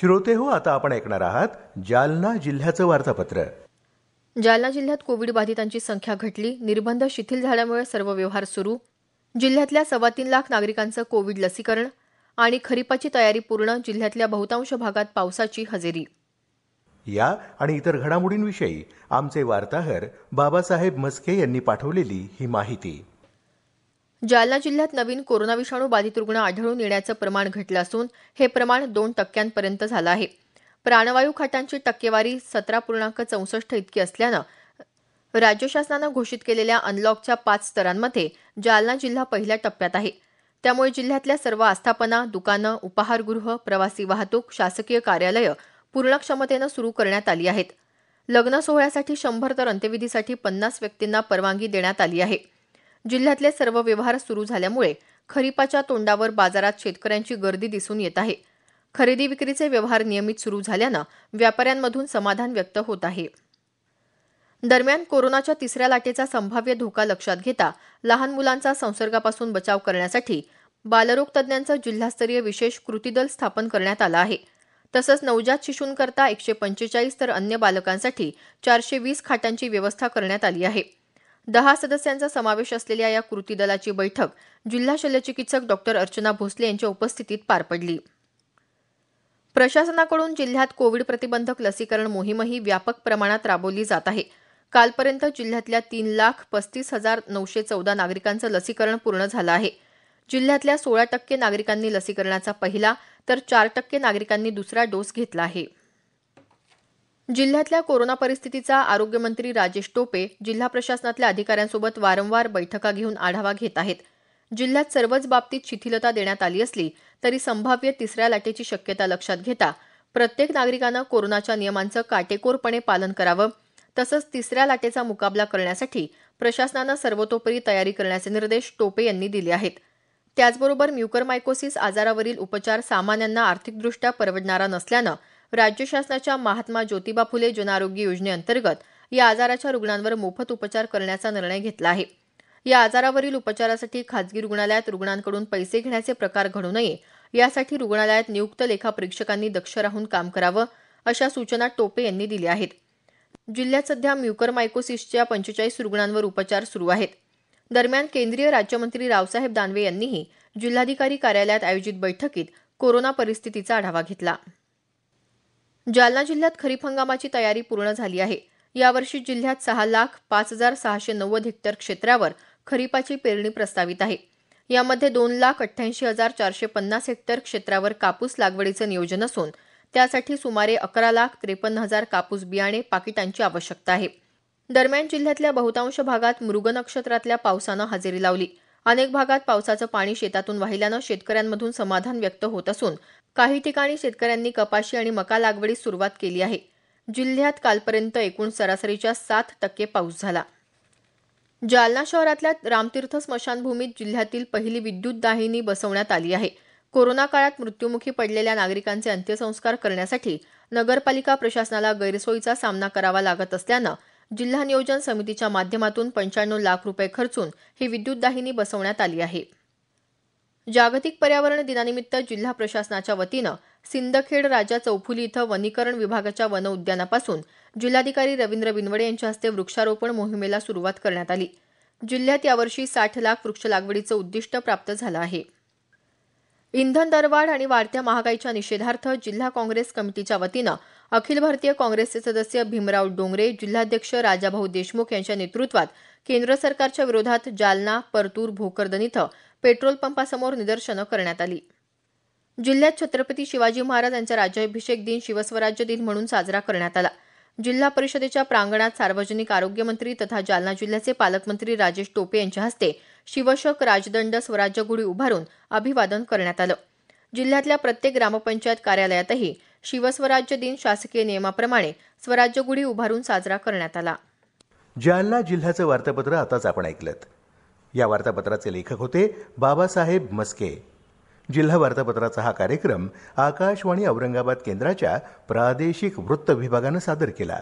श्रोते हो आता आपण ऐकणार आहात जालना जिल्ह्याचं वार्तापत्र जालना जिल्ह्यात कोविड बाधितांची संख्या घटली निर्बंध शिथिल झाल्यामुळे सर्व व्यवहार सुरू जिल्ह्यातल्या सव्वा तीन लाख नागरिकांचं कोविड लसीकरण आणि खरीपाची तयारी पूर्ण जिल्ह्यातल्या बहुतांश भागात पावसाची हजेरी या आणि इतर घडामोडींविषयी आमचे वार्ताहर बाबासाहेब मस्के यांनी पाठवलेली ही माहिती जालना जिल्ह्यात नवीन कोरोना विषाणू बाधित रुग्ण आढळून येण्याचं प्रमाण घटलं असून हे प्रमाण दोन टक्क्यांपर्यंत झालं आहे प्राणवायू खाटांची टक्केवारी सतरा पूर्णांक चौसष्ट इतकी असल्यानं राज्य शासनानं घोषित केलेल्या अनलॉकच्या पाच स्तरांमध्ये जालना जिल्हा पहिल्या टप्प्यात आहे त्यामुळे जिल्ह्यातल्या सर्व आस्थापना दुकानं उपाहारगृह प्रवासी वाहतूक शासकीय कार्यालयं पूर्ण क्षमतेनं सुरू करण्यात आली आहेत लग्न सोहळ्यासाठी शंभर तर अंत्यविधीसाठी पन्नास व्यक्तींना परवानगी देण्यात आली आहे जिल्ह्यातले सर्व व्यवहार सुरू झाल्यामुळे खरीपाच्या तोंडावर बाजारात शेतकऱ्यांची गर्दी दिसून येत आहे खरेदी विक्रीचे व्यवहार नियमित सुरू झाल्यानं व्यापाऱ्यांमधून समाधान व्यक्त होत आहे दरम्यान कोरोनाच्या तिसऱ्या लाटेचा संभाव्य धोका लक्षात घेता लहान मुलांचा संसर्गापासून बचाव करण्यासाठी बालरोग तज्ज्ञांचं जिल्हास्तरीय विशेष कृती दल स्थापन करण्यात आलं आहे तसंच नवजात शिशूंकरता एकशे पंचेचाळीस तर अन्य बालकांसाठी चारशे वीस खाटांची व्यवस्था करण्यात आली आहे दहा सदस्यांचा समावेश असलेल्या या कृती दलाची बैठक जिल्हा शल्यचिकित्सक डॉक्टर अर्चना भोसले यांच्या उपस्थितीत पार पडली प्रशासनाकडून जिल्ह्यात कोविड प्रतिबंधक लसीकरण मोहीमही व्यापक प्रमाणात राबवली जात आहे कालपर्यंत जिल्ह्यातल्या तीन लाख पस्तीस हजार नऊशे चौदा नागरिकांचं लसीकरण पूर्ण झालं आहे जिल्ह्यातल्या सोळा टक्के नागरिकांनी लसीकरणाचा पहिला तर चार टक्के नागरिकांनी दुसरा डोस घेतला आहे जिल्ह्यातल्या कोरोना परिस्थितीचा आरोग्यमंत्री राजेश टोपे जिल्हा प्रशासनातल्या अधिकाऱ्यांसोबत वारंवार बैठका घेऊन आढावा घेत आहेत जिल्ह्यात सर्वच बाबतीत शिथिलता देण्यात आली असली तरी संभाव्य तिसऱ्या लाटेची शक्यता लक्षात घेता प्रत्येक नागरिकानं कोरोनाच्या नियमांचं काटेकोरपणे पालन करावं तसंच तिसऱ्या लाटेचा मुकाबला करण्यासाठी प्रशासनानं सर्वतोपरी तयारी करण्याचे निर्देश टोपे यांनी दिले आहेत त्याचबरोबर म्युकरमायकोसिस आजारावरील उपचार सामान्यांना आर्थिकदृष्ट्या परवडणारा नसल्यानं राज्य शासनाच्या महात्मा ज्योतिबा फुले जनआरोग्य योजनेअंतर्गत या आजाराच्या रुग्णांवर मोफत उपचार करण्याचा निर्णय घेतला आहे या आजारावरील उपचारासाठी खासगी रुग्णालयात रुग्णांकडून पैसे घेण्याचे प्रकार घडू नये यासाठी रुग्णालयात नियुक्त परीक्षकांनी दक्ष राहून काम करावं अशा सूचना टोपे यांनी दिल्या आहेत जिल्ह्यात सध्या म्युकरमायकोसिसच्या पंचेचाळीस रुग्णांवर उपचार सुरू आहेत दरम्यान केंद्रीय राज्यमंत्री रावसाहेब दानवे यांनीही जिल्हाधिकारी कार्यालयात आयोजित बैठकीत कोरोना परिस्थितीचा आढावा घेतला जालना जिल्ह्यात खरीप हंगामाची तयारी पूर्ण झाली आहे यावर्षी जिल्ह्यात सहा लाख पाच हजार सहाशे नव्वद हेक्टर क्षेत्रावर खरीपाची पेरणी प्रस्तावित आहे यामध्ये दोन लाख अठ्ठ्याऐंशी हजार चारशे पन्नास हेक्टर क्षेत्रावर कापूस लागवडीचं नियोजन असून त्यासाठी सुमारे अकरा लाख त्रेपन्न हजार कापूस बियाणे पाकिटांची आवश्यकता आहे दरम्यान जिल्ह्यातल्या बहुतांश भागात मृग नक्षत्रातल्या पावसानं हजेरी लावली अनेक भागात पावसाचं पाणी शेतातून वाहिल्यानं शेतकऱ्यांमधून समाधान व्यक्त होत असून काही ठिकाणी शेतकऱ्यांनी कपाशी आणि मका लागवडीस सुरुवात केली आहे जिल्ह्यात कालपर्यंत एकूण सरासरीच्या सात टक्के पाऊस झाला जालना शहरातल्या रामतीर्थ स्मशानभूमीत जिल्ह्यातील पहिली विद्युत दाहिनी बसवण्यात आली आहे कोरोना काळात मृत्यूमुखी पडलेल्या नागरिकांचे अंत्यसंस्कार करण्यासाठी नगरपालिका प्रशासनाला गैरसोयीचा सामना करावा लागत असल्यानं जिल्हा नियोजन समितीच्या माध्यमातून पंच्याण्णव लाख रुपये खर्चून ही विद्युत दाहिनी बसवण्यात आली आहे जागतिक पर्यावरण दिनानिमित्त जिल्हा प्रशासनाच्या वतीनं सिंदखेड राजा चौफुली इथं वनीकरण विभागाच्या वन उद्यानापासून जिल्हाधिकारी रवींद्र बिनवडे यांच्या हस्ते वृक्षारोपण मोहिमेला सुरुवात करण्यात आली जिल्ह्यात यावर्षी साठ लाख वृक्ष लागवडीचं उद्दिष्ट प्राप्त झालं आहे इंधन दरवाढ आणि वाढत्या महागाईच्या निषेधार्थ जिल्हा काँग्रेस कमिटीच्या वतीनं अखिल भारतीय काँग्रेसचे सदस्य भीमराव डोंगरे जिल्हाध्यक्ष राजाभाऊ देशमुख यांच्या नेतृत्वात केंद्र सरकारच्या विरोधात जालना परतूर भोकरदन इथं पेट्रोल पंपासमोर निदर्शनं करण्यात आली जिल्ह्यात छत्रपती शिवाजी महाराज यांचा राज्याभिषेक दिन शिवस्वराज्य दिन म्हणून साजरा करण्यात आला जिल्हा परिषदेच्या प्रांगणात सार्वजनिक आरोग्यमंत्री तथा जालना जिल्ह्याचे पालकमंत्री राजेश टोपे यांच्या हस्ते शिवशक राजदंड स्वराज्य गुढी उभारून अभिवादन करण्यात आलं जिल्ह्यातल्या प्रत्येक ग्रामपंचायत कार्यालयातही शिवस्वराज्य दिन शासकीय नियमाप्रमाणे स्वराज्य गुढी उभारून साजरा करण्यात आला जालना जिल्ह्याचं वार्तापत्र आताच आपण ऐकलं या वार्तापत्राचे लेखक होते बाबासाहेब मस्के जिल्हा वार्तापत्राचा हा कार्यक्रम आकाशवाणी औरंगाबाद केंद्राच्या प्रादेशिक वृत्त विभागानं सादर केला